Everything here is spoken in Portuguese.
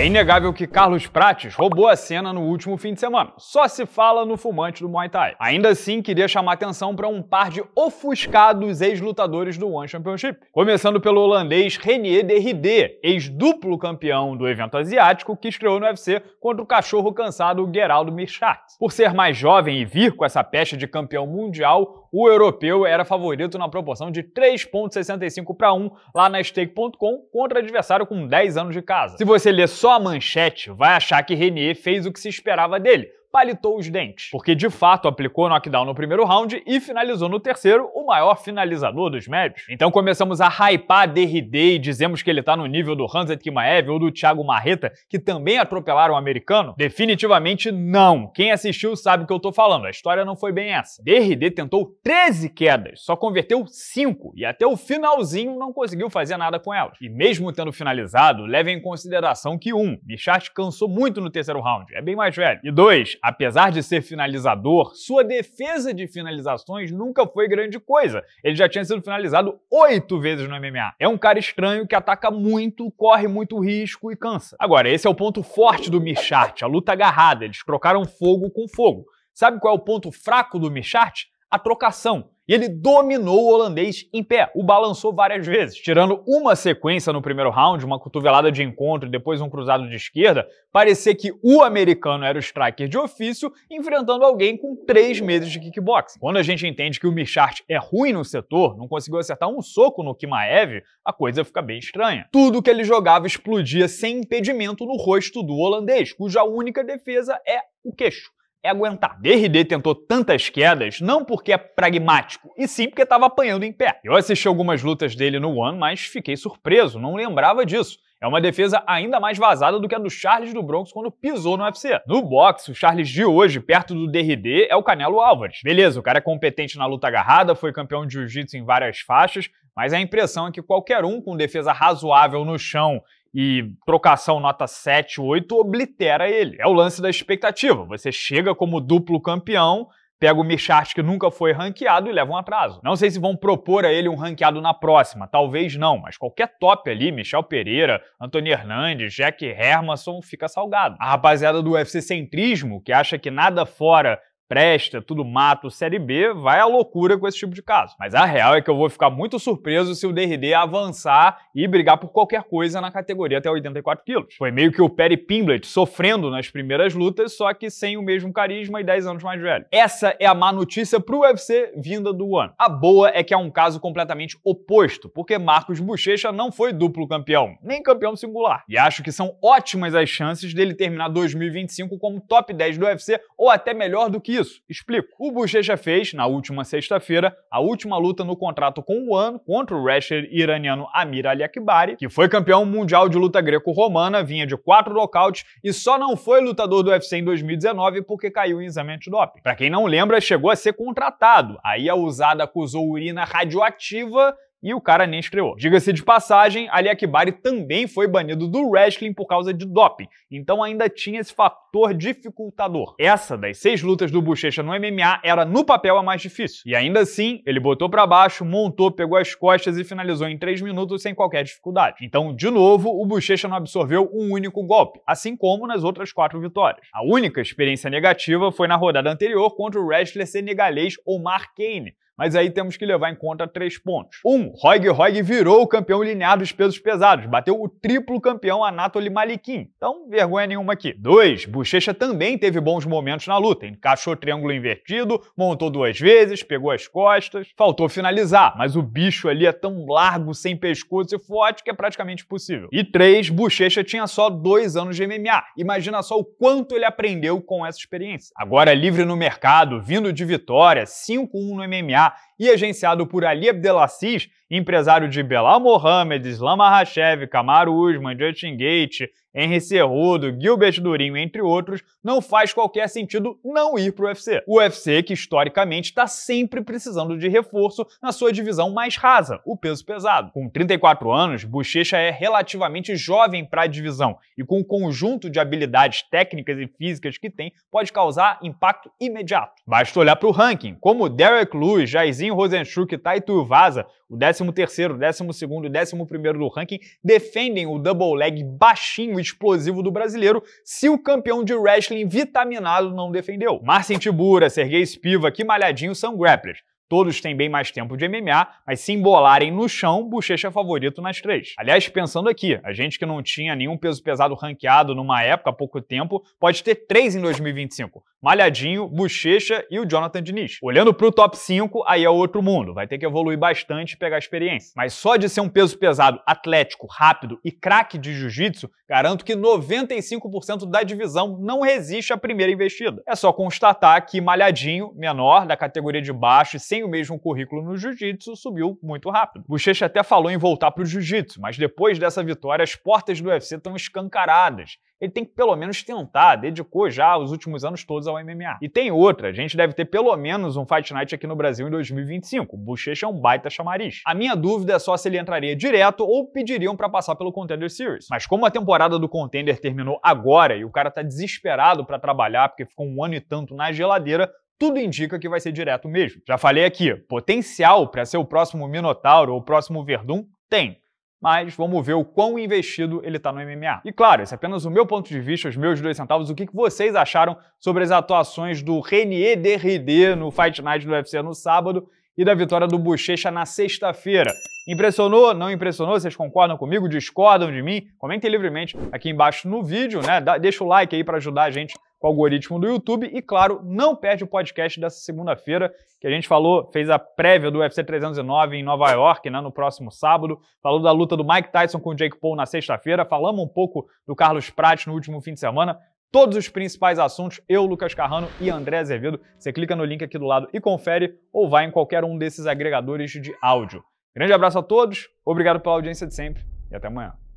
É inegável que Carlos Prates roubou a cena no último fim de semana. Só se fala no fumante do Muay Thai. Ainda assim, queria chamar atenção para um par de ofuscados ex-lutadores do One Championship. Começando pelo holandês Renier Derride, ex-duplo campeão do evento asiático que estreou no UFC contra o cachorro cansado Geraldo Mirchat. Por ser mais jovem e vir com essa pecha de campeão mundial, o europeu era favorito na proporção de 3,65 para 1 lá na stake.com contra adversário com 10 anos de casa. Se você ler só a manchete, vai achar que Renier fez o que se esperava dele, palitou os dentes, porque de fato aplicou knockdown no primeiro round e finalizou no terceiro, maior finalizador dos médios. Então começamos a hypar Derrida e dizemos que ele tá no nível do Hanset Kimaev ou do Thiago Marreta, que também atropelaram o americano? Definitivamente não. Quem assistiu sabe o que eu tô falando. A história não foi bem essa. Derrida tentou 13 quedas, só converteu 5 e até o finalzinho não conseguiu fazer nada com elas. E mesmo tendo finalizado, leve em consideração que 1. Um, Bichard cansou muito no terceiro round, é bem mais velho. E 2. Apesar de ser finalizador, sua defesa de finalizações nunca foi grande coisa coisa. Ele já tinha sido finalizado oito vezes no MMA. É um cara estranho que ataca muito, corre muito risco e cansa. Agora, esse é o ponto forte do Michart, a luta agarrada. Eles trocaram fogo com fogo. Sabe qual é o ponto fraco do Michart? A trocação. E ele dominou o holandês em pé, o balançou várias vezes, tirando uma sequência no primeiro round, uma cotovelada de encontro e depois um cruzado de esquerda. Parecia que o americano era o striker de ofício, enfrentando alguém com três meses de kickboxing. Quando a gente entende que o Michart é ruim no setor, não conseguiu acertar um soco no Kimaev, a coisa fica bem estranha. Tudo que ele jogava explodia sem impedimento no rosto do holandês, cuja única defesa é o queixo é aguentar. DRD tentou tantas quedas não porque é pragmático, e sim porque estava apanhando em pé. Eu assisti algumas lutas dele no One, mas fiquei surpreso, não lembrava disso. É uma defesa ainda mais vazada do que a do Charles do Bronx quando pisou no UFC. No boxe, o Charles de hoje, perto do DRD, é o Canelo Álvares. Beleza, o cara é competente na luta agarrada, foi campeão de jiu-jitsu em várias faixas, mas a impressão é que qualquer um com defesa razoável no chão e trocação nota 7, 8 oblitera ele. É o lance da expectativa. Você chega como duplo campeão, pega o Michart que nunca foi ranqueado e leva um atraso. Não sei se vão propor a ele um ranqueado na próxima, talvez não, mas qualquer top ali, Michel Pereira, Antônio Hernandes, Jack Hermanson, fica salgado. A rapaziada do UFC Centrismo, que acha que nada fora presta, tudo mato, Série B, vai à loucura com esse tipo de caso. Mas a real é que eu vou ficar muito surpreso se o DRD avançar e brigar por qualquer coisa na categoria até 84 quilos. Foi meio que o Perry Pimblett sofrendo nas primeiras lutas, só que sem o mesmo carisma e 10 anos mais velho. Essa é a má notícia pro UFC vinda do ano. A boa é que é um caso completamente oposto, porque Marcos Bochecha não foi duplo campeão, nem campeão singular. E acho que são ótimas as chances dele terminar 2025 como top 10 do UFC ou até melhor do que isso? Explico. O já fez, na última sexta-feira, a última luta no contrato com o One contra o wrestler iraniano Amir Ali Akbari, que foi campeão mundial de luta greco-romana, vinha de quatro nocautes e só não foi lutador do UFC em 2019 porque caiu em exame antidoping. Para quem não lembra, chegou a ser contratado. Aí a usada acusou urina radioativa e o cara nem estreou. Diga-se de passagem, Ali Akbari também foi banido do wrestling por causa de doping, então ainda tinha esse fator dificultador. Essa das seis lutas do Bochecha no MMA era no papel a mais difícil. E ainda assim, ele botou para baixo, montou, pegou as costas e finalizou em três minutos sem qualquer dificuldade. Então, de novo, o Bochecha não absorveu um único golpe, assim como nas outras quatro vitórias. A única experiência negativa foi na rodada anterior contra o wrestler senegalês Omar Kane, mas aí temos que levar em conta três pontos. Um, Roig Roig virou o campeão linear dos pesos pesados, bateu o triplo campeão Anatoly Malikin. Então, vergonha nenhuma aqui. Dois, Bochecha também teve bons momentos na luta, encaixou triângulo invertido, montou duas vezes, pegou as costas, faltou finalizar, mas o bicho ali é tão largo, sem pescoço e forte que é praticamente impossível. E três, Bochecha tinha só dois anos de MMA. Imagina só o quanto ele aprendeu com essa experiência. Agora livre no mercado, vindo de vitória, 5-1 no MMA, e agenciado por Ali Abdelaziz, empresário de Belal Mohamed, Islam Mahashev, Camaro Usman, Justin Gate, Henry Cerrudo, Gilbert Durinho, entre outros, não faz qualquer sentido não ir para o UFC. O UFC, que historicamente está sempre precisando de reforço na sua divisão mais rasa, o peso pesado. Com 34 anos, Bochecha é relativamente jovem para a divisão e, com o conjunto de habilidades técnicas e físicas que tem, pode causar impacto imediato. Basta olhar para o ranking, como Derek Lewis, Jairzinho Rosenchuk e Vaza, o décimo 13º, 12º e 11º do ranking defendem o double leg baixinho explosivo do brasileiro se o campeão de wrestling vitaminado não defendeu. Marcin Tibura, Sergei Spiva, que malhadinho são grapplers. Todos têm bem mais tempo de MMA, mas se embolarem no chão, Bochecha é favorito nas três. Aliás, pensando aqui, a gente que não tinha nenhum peso pesado ranqueado numa época, há pouco tempo, pode ter três em 2025. Malhadinho, Bochecha e o Jonathan Diniz. Olhando pro top 5, aí é outro mundo. Vai ter que evoluir bastante e pegar experiência. Mas só de ser um peso pesado, atlético, rápido e craque de jiu-jitsu, garanto que 95% da divisão não resiste à primeira investida. É só constatar que Malhadinho, menor, da categoria de baixo e sem tem o mesmo currículo no jiu-jitsu, subiu muito rápido. Bochecha até falou em voltar para o jiu-jitsu, mas depois dessa vitória, as portas do UFC estão escancaradas. Ele tem que pelo menos tentar, dedicou já os últimos anos todos ao MMA. E tem outra, a gente deve ter pelo menos um Fight Night aqui no Brasil em 2025. Bochecha é um baita chamariz. A minha dúvida é só se ele entraria direto ou pediriam para passar pelo Contender Series. Mas como a temporada do Contender terminou agora e o cara tá desesperado para trabalhar porque ficou um ano e tanto na geladeira, tudo indica que vai ser direto mesmo. Já falei aqui, potencial para ser o próximo Minotauro ou o próximo Verdun tem. Mas vamos ver o quão investido ele está no MMA. E claro, esse é apenas o meu ponto de vista, os meus dois centavos. O que vocês acharam sobre as atuações do Renier drd no Fight Night do UFC no sábado e da vitória do Bochecha na sexta-feira? Impressionou? Não impressionou? Vocês concordam comigo? Discordam de mim? Comentem livremente aqui embaixo no vídeo, né? Deixa o like aí para ajudar a gente com o algoritmo do YouTube e, claro, não perde o podcast dessa segunda-feira, que a gente falou, fez a prévia do UFC 309 em Nova York, né, no próximo sábado, falou da luta do Mike Tyson com o Jake Paul na sexta-feira, falamos um pouco do Carlos Prat no último fim de semana, todos os principais assuntos, eu, Lucas Carrano e André Azevedo. Você clica no link aqui do lado e confere, ou vai em qualquer um desses agregadores de áudio. Grande abraço a todos, obrigado pela audiência de sempre e até amanhã.